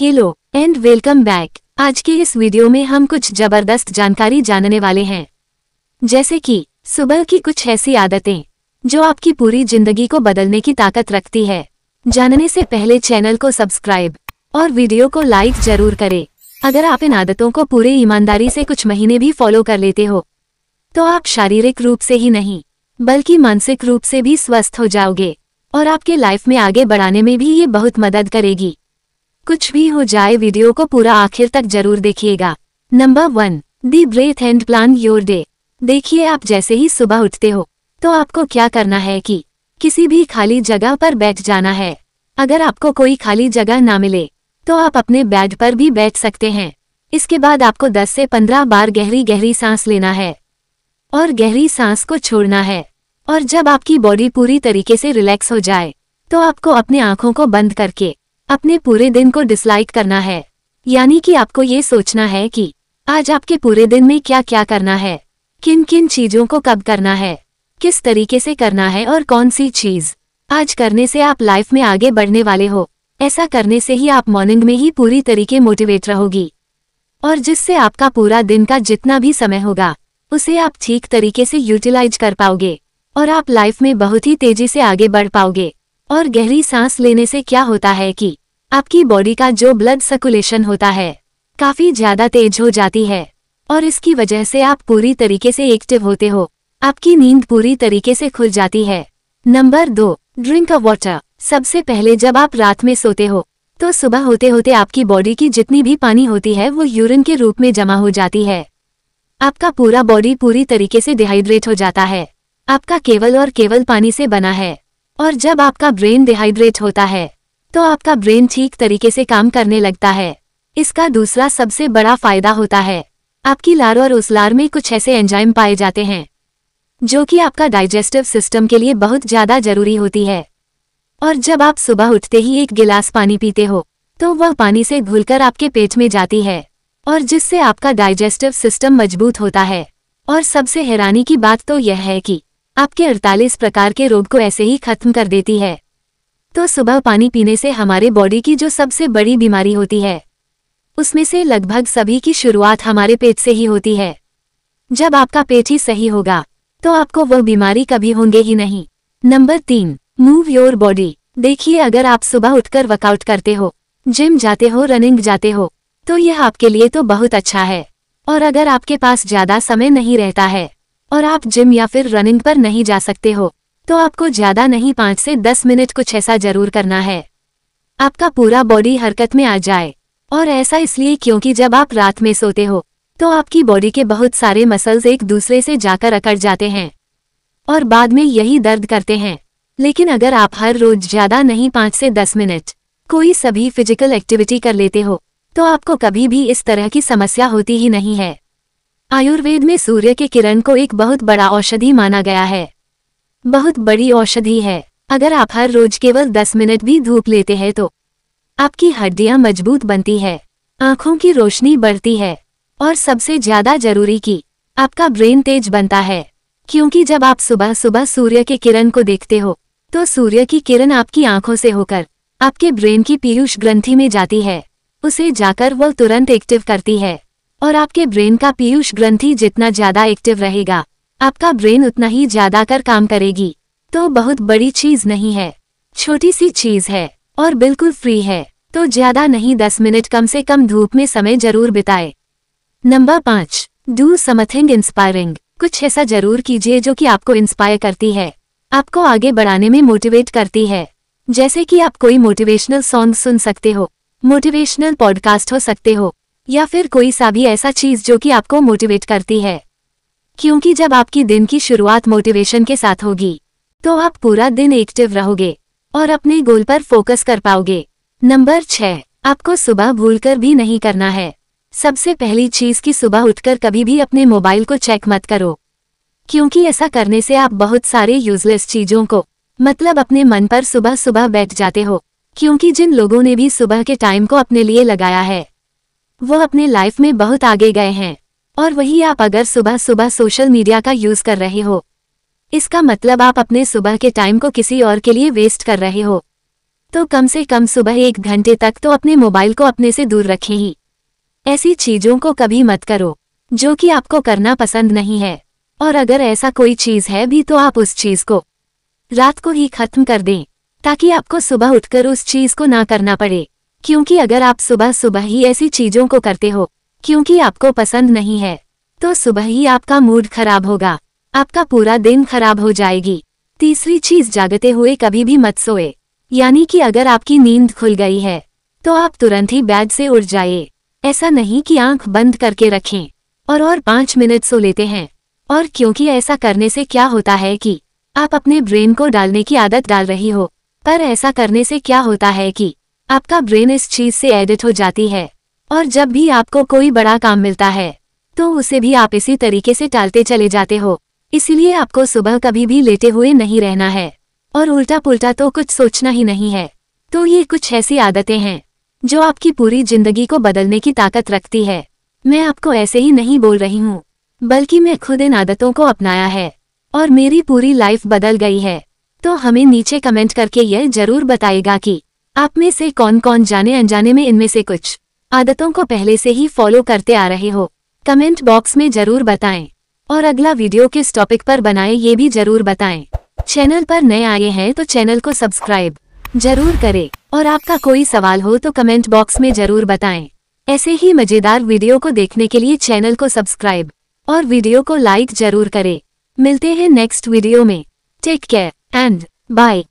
hello and welcome back आज के इस वीडियो में हम कुछ जबरदस्त जानकारी जानने वाले हैं जैसे कि सुबह की कुछ ऐसी आदतें जो आपकी पूरी जिंदगी को बदलने की ताकत रखती है जानने से पहले चैनल को सब्सक्राइब और वीडियो को लाइक जरूर करें अगर आप इन आदतों को पूरे ईमानदारी से कुछ महीने भी फॉलो कर लेते हो तो आप शारीरिक रूप से ही नहीं बल्कि मानसिक रूप से भी स्वस्थ हो जाओगे और आपके लाइफ में आगे बढ़ाने में भी ये बहुत मदद करेगी कुछ भी हो जाए वीडियो को पूरा आखिर तक जरूर देखिएगा number one the breath and plan your day देखिए आप जैसे ही सुबह उठते हो तो आपको क्या करना है कि किसी भी खाली जगह पर बैठ जाना है अगर आपको कोई खाली जगह ना मिले तो आप अपने बेड पर भी बैठ सकते हैं इसके बाद आपको 10 से 15 बार गहरी गहरी सांस लेना है और गहरी सांस को छोड़ना है और जब आपकी बॉडी पूरी तरीके से रिलैक्स हो जाए तो आपको अपने आंखों को बंद करके अपने पूरे दिन को डिसलाइक करना है यानी कि आपको ये सोचना है कि आज आपके पूरे दिन में क्या क्या करना है किन किन चीजों को कब करना है किस तरीके से करना है और कौन सी चीज आज करने से आप लाइफ में आगे बढ़ने वाले हो ऐसा करने से ही आप मॉर्निंग में ही पूरी तरीके मोटिवेट रहोगी और जिससे आपका पूरा दिन का जितना भी समय होगा उसे आप ठीक तरीके से यूटिलाइज कर पाओगे और आप लाइफ में बहुत ही तेजी से आगे बढ़ पाओगे और गहरी सांस लेने से क्या होता है कि आपकी बॉडी का जो ब्लड सर्कुलेशन होता है काफ़ी ज़्यादा तेज हो जाती है और इसकी वजह से आप पूरी तरीके से एक्टिव होते हो आपकी नींद पूरी तरीके से खुल जाती है नंबर दो ड्रिंक अ वाटर सबसे पहले जब आप रात में सोते हो तो सुबह होते होते आपकी बॉडी की जितनी भी पानी होती है वो यूरिन के रूप में जमा हो जाती है आपका पूरा बॉडी पूरी तरीके से डिहाइड्रेट हो जाता है आपका केवल और केवल पानी से बना है और जब आपका ब्रेन डिहाइड्रेट होता है तो आपका ब्रेन ठीक तरीके से काम करने लगता है इसका दूसरा सबसे बड़ा फायदा होता है आपकी लार और उसलार में कुछ ऐसे एंजाइम पाए जाते हैं जो कि आपका डाइजेस्टिव सिस्टम के लिए बहुत ज़्यादा जरूरी होती है और जब आप सुबह उठते ही एक गिलास पानी पीते हो तो वह पानी से घुलकर आपके पेट में जाती है और जिससे आपका डाइजेस्टिव सिस्टम मजबूत होता है और सबसे हैरानी की बात तो यह है कि आपके अड़तालीस प्रकार के रोग को ऐसे ही खत्म कर देती है तो सुबह पानी पीने से हमारे बॉडी की जो सबसे बड़ी बीमारी होती है उसमें से लगभग सभी की शुरुआत हमारे पेट से ही होती है जब आपका पेट ही सही होगा तो आपको वह बीमारी कभी होंगे ही नहीं नंबर तीन मूव योर बॉडी देखिए अगर आप सुबह उठकर वर्कआउट करते हो जिम जाते हो रनिंग जाते हो तो यह आपके लिए तो बहुत अच्छा है और अगर आपके पास ज़्यादा समय नहीं रहता है और आप जिम या फिर रनिंग पर नहीं जा सकते हो तो आपको ज़्यादा नहीं पाँच से दस मिनट कुछ ऐसा जरूर करना है आपका पूरा बॉडी हरकत में आ जाए और ऐसा इसलिए क्योंकि जब आप रात में सोते हो तो आपकी बॉडी के बहुत सारे मसल्स एक दूसरे से जाकर अकड़ जाते हैं और बाद में यही दर्द करते हैं लेकिन अगर आप हर रोज ज़्यादा नहीं पाँच से दस मिनट कोई सभी फिजिकल एक्टिविटी कर लेते हो तो आपको कभी भी इस तरह की समस्या होती ही नहीं है आयुर्वेद में सूर्य के किरण को एक बहुत बड़ा औषधि माना गया है बहुत बड़ी औषधि है अगर आप हर रोज केवल 10 मिनट भी धूप लेते हैं तो आपकी हड्डियां मजबूत बनती है आंखों की रोशनी बढ़ती है और सबसे ज्यादा जरूरी कि आपका ब्रेन तेज बनता है क्योंकि जब आप सुबह सुबह सूर्य के किरण को देखते हो तो सूर्य की किरण आपकी आंखों से होकर आपके ब्रेन की पीयूष ग्रंथि में जाती है उसे जाकर वह तुरंत एक्टिव करती है और आपके ब्रेन का पीयूष ग्रंथि जितना ज्यादा एक्टिव रहेगा आपका ब्रेन उतना ही ज्यादा कर काम करेगी तो बहुत बड़ी चीज नहीं है छोटी सी चीज है और बिल्कुल फ्री है तो ज्यादा नहीं दस मिनट कम से कम धूप में समय जरूर बिताए नंबर पाँच डू समथिंग इंस्पायरिंग कुछ ऐसा जरूर कीजिए जो कि आपको इंस्पायर करती है आपको आगे बढ़ाने में मोटिवेट करती है जैसे कि आप कोई मोटिवेशनल सॉन्ग सुन सकते हो मोटिवेशनल पॉडकास्ट हो सकते हो या फिर कोई सा भी ऐसा चीज जो कि आपको मोटिवेट करती है क्योंकि जब आपकी दिन की शुरुआत मोटिवेशन के साथ होगी तो आप पूरा दिन एक्टिव रहोगे और अपने गोल पर फोकस कर पाओगे नंबर छह आपको सुबह भूलकर भी नहीं करना है सबसे पहली चीज़ की सुबह उठकर कभी भी अपने मोबाइल को चेक मत करो क्योंकि ऐसा करने से आप बहुत सारे यूजलेस चीज़ों को मतलब अपने मन पर सुबह सुबह बैठ जाते हो क्योंकि जिन लोगों ने भी सुबह के टाइम को अपने लिए लगाया है वो अपने लाइफ में बहुत आगे गए हैं और वही आप अगर सुबह सुबह सोशल मीडिया का यूज़ कर रहे हो इसका मतलब आप अपने सुबह के टाइम को किसी और के लिए वेस्ट कर रहे हो तो कम से कम सुबह एक घंटे तक तो अपने मोबाइल को अपने से दूर रखें ही ऐसी चीज़ों को कभी मत करो जो कि आपको करना पसंद नहीं है और अगर ऐसा कोई चीज़ है भी तो आप उस चीज़ को रात को ही खत्म कर दें ताकि आपको सुबह उठकर उस चीज़ को ना करना पड़े क्योंकि अगर आप सुबह सुबह ही ऐसी चीज़ों को करते हो क्योंकि आपको पसंद नहीं है तो सुबह ही आपका मूड खराब होगा आपका पूरा दिन खराब हो जाएगी तीसरी चीज जागते हुए कभी भी मत सोए यानी कि अगर आपकी नींद खुल गई है तो आप तुरंत ही बैड से उड़ जाइए ऐसा नहीं कि आंख बंद करके रखें और और पाँच मिनट सो लेते हैं और क्योंकि ऐसा करने से क्या होता है कि आप अपने ब्रेन को डालने की आदत डाल रही हो पर ऐसा करने से क्या होता है कि आपका ब्रेन इस चीज़ से एडिट हो जाती है और जब भी आपको कोई बड़ा काम मिलता है तो उसे भी आप इसी तरीके से टालते चले जाते हो इसलिए आपको सुबह कभी भी लेटे हुए नहीं रहना है और उल्टा पुल्टा तो कुछ सोचना ही नहीं है तो ये कुछ ऐसी आदतें हैं जो आपकी पूरी जिंदगी को बदलने की ताकत रखती है मैं आपको ऐसे ही नहीं बोल रही हूँ बल्कि मैं खुद इन आदतों को अपनाया है और मेरी पूरी लाइफ बदल गई है तो हमें नीचे कमेंट करके यह जरूर बताएगा कि आप में से कौन कौन जाने अनजाने में इनमें से कुछ आदतों को पहले से ही फॉलो करते आ रहे हो कमेंट बॉक्स में जरूर बताएं और अगला वीडियो किस टॉपिक पर बनाए ये भी जरूर बताएं चैनल पर नए आए हैं तो चैनल को सब्सक्राइब जरूर करें और आपका कोई सवाल हो तो कमेंट बॉक्स में जरूर बताएं ऐसे ही मज़ेदार वीडियो को देखने के लिए चैनल को सब्सक्राइब और वीडियो को लाइक जरूर करें मिलते हैं नेक्स्ट वीडियो में टेक केयर एंड बाय